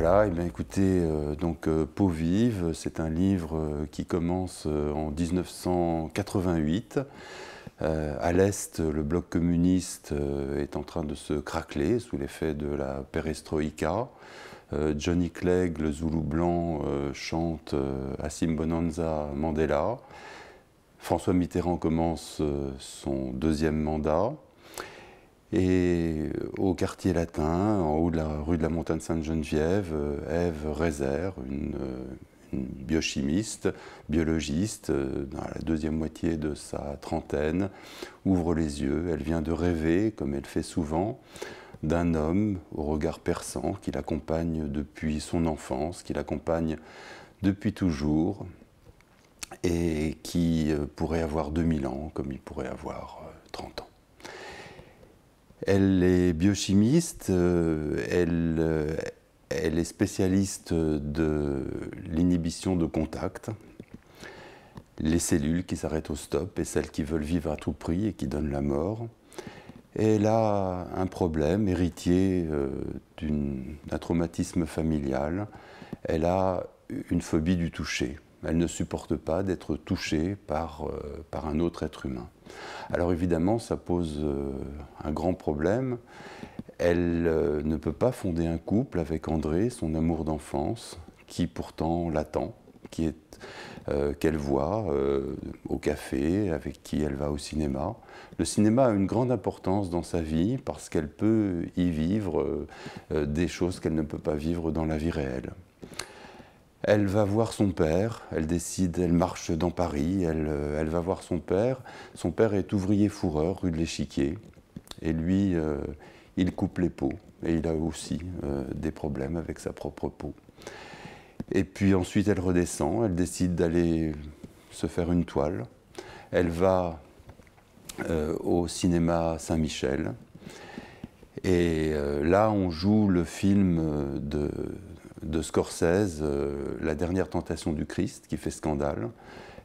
Voilà, et eh bien écoutez, euh, donc euh, Peau vive, c'est un livre euh, qui commence en 1988. à l'Est, le bloc communiste est en train de se craqueler sous l'effet de la perestroïka. Johnny Clegg, le Zoulou blanc, chante Asim Bonanza Mandela. François Mitterrand commence son deuxième mandat. Et euh, au quartier latin, en haut de la rue de la Montagne Sainte-Geneviève, euh, Ève Rezer, une, euh, une, biochimiste, biologiste, dans la deuxième moitié de sa trentaine, ouvre les yeux. Elle vient de rêver, comme elle fait souvent, d'un homme au regard perçant qui l'accompagne depuis son enfance, qui l'accompagne depuis toujours et qui pourrait avoir 2000 ans comme il pourrait avoir 30 ans. Elle est biochimiste, euh, euh, elle, est spécialiste de l'inhibition de contact, les cellules qui s'arrêtent au stop et celles qui veulent vivre à tout prix et qui donnent la mort. elle a un problème héritier euh, d'un traumatisme familial. Elle a une phobie du toucher. Elle ne supporte pas d'être touchée par un autre être humain. Alors évidemment, ça pose euh, un grand problème. Elle euh, ne peut pas fonder un couple avec André, son amour d'enfance, qui pourtant l'attend, euh, qu'elle voit au café, avec qui elle va au cinéma. Le cinéma a une grande importance dans sa vie parce qu'elle peut y vivre des choses qu'elle ne peut pas vivre dans la vie réelle. Elle va voir son père, elle décide, elle marche dans Paris, euh, elle, va voir son père. Son père est ouvrier fourreur rue de l'Échiquier. Et lui, euh, il coupe les peaux. Et il a aussi euh, des problèmes avec sa propre peau. Et puis ensuite, elle redescend, elle décide d'aller se faire une toile. Elle va au cinéma Saint-Michel. Et là, on joue le film de de Scorsese, euh, La dernière tentation du Christ, qui fait scandale.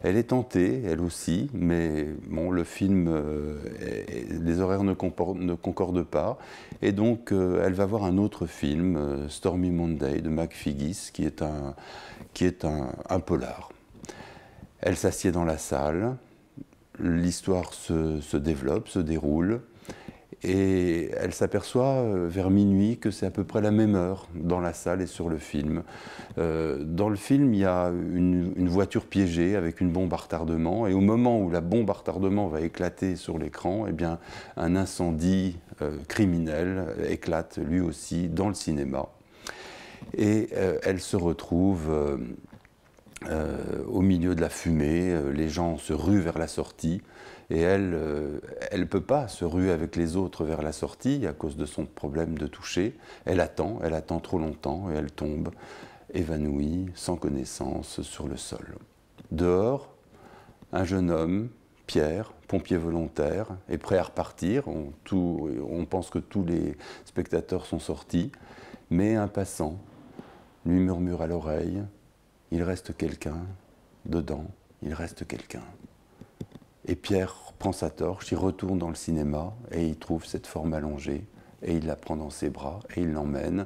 Elle est tentée, elle aussi, mais bon, le film, euh, les horaires ne, concordent pas. Et donc, euh, elle va voir un autre film, Stormy Monday, de Mac Figgis, qui est un, qui est un, polar. Elle s'assied dans la salle, l'histoire se développe, se déroule. Et elle s'aperçoit euh, vers minuit que c'est à peu près la même heure dans la salle et sur le film. Euh, dans le film, il y a une, voiture piégée avec une bombe à retardement. Et au moment où la bombe à retardement va éclater sur l'écran, eh bien, un incendie euh, criminel éclate lui aussi dans le cinéma. Et elle se retrouve euh, au milieu de la fumée, euh, les gens se ruent vers la sortie, et elle, euh, elle ne peut pas se ruer avec les autres vers la sortie à cause de son problème de toucher. Elle attend, elle attend trop longtemps, et elle tombe, évanouie, sans connaissance, sur le sol. Dehors, un jeune homme, Pierre, pompier volontaire, est prêt à repartir. on pense que tous les spectateurs sont sortis, mais un passant lui murmure à l'oreille il reste quelqu'un, dedans, il reste quelqu'un. Et Pierre prend sa torche, il retourne dans le cinéma et il trouve cette forme allongée et il la prend dans ses bras et il l'emmène.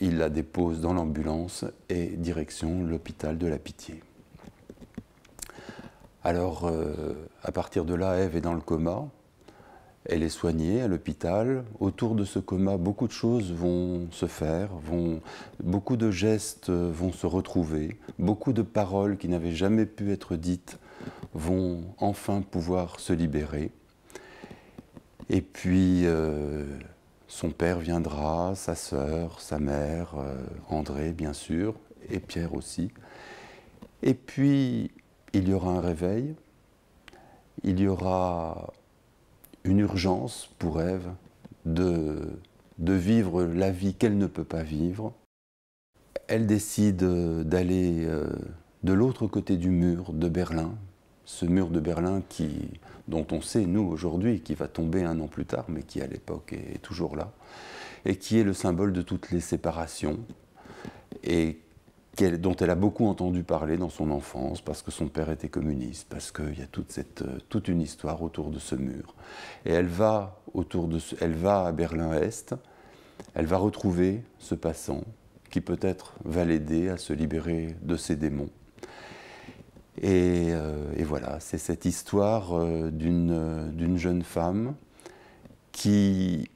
Il la dépose dans l'ambulance et direction l'hôpital de la Pitié. Alors, euh, à partir de là, Ève est dans le coma elle est soignée à l'hôpital. Autour de ce coma, beaucoup de choses vont se faire, vont, beaucoup de gestes euh, vont se retrouver, beaucoup de paroles qui n'avaient jamais pu être dites vont enfin pouvoir se libérer. Et puis, euh, son père viendra, sa sœur, sa mère, euh, André bien sûr, et Pierre aussi. Et puis, il y aura un réveil, il y aura une urgence pour Ève de, de vivre la vie qu'elle ne peut pas vivre. Elle décide euh, d'aller euh, de l'autre côté du mur de Berlin, ce mur de Berlin qui, dont on sait, nous, aujourd'hui, qui va tomber un an plus tard, mais qui, à l'époque, est toujours là, et qui est le symbole de toutes les séparations, et dont elle a beaucoup entendu parler dans son enfance, parce que son père était communiste, parce qu'il y a toute, cette, euh, toute une histoire autour de ce mur. Et elle va, autour de elle va à Berlin-Est, elle va retrouver ce passant qui peut-être va l'aider à se libérer de ses démons. Et, euh, voilà, c'est cette histoire euh, d'une d'une jeune femme qui,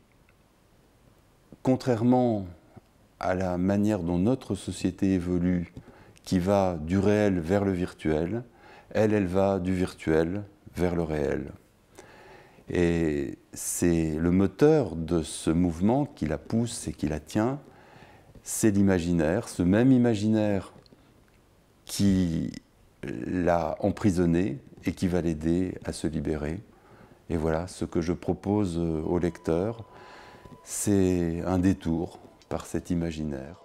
contrairement à la manière dont notre société évolue, qui va du réel vers le virtuel, elle, elle va du virtuel vers le réel. Et c'est le moteur de ce mouvement qui la pousse et qui la tient, c'est l'imaginaire, ce même imaginaire qui l'a emprisonnée et qui va l'aider à se libérer. Et voilà, ce que je propose au lecteur, c'est un détour par cet imaginaire.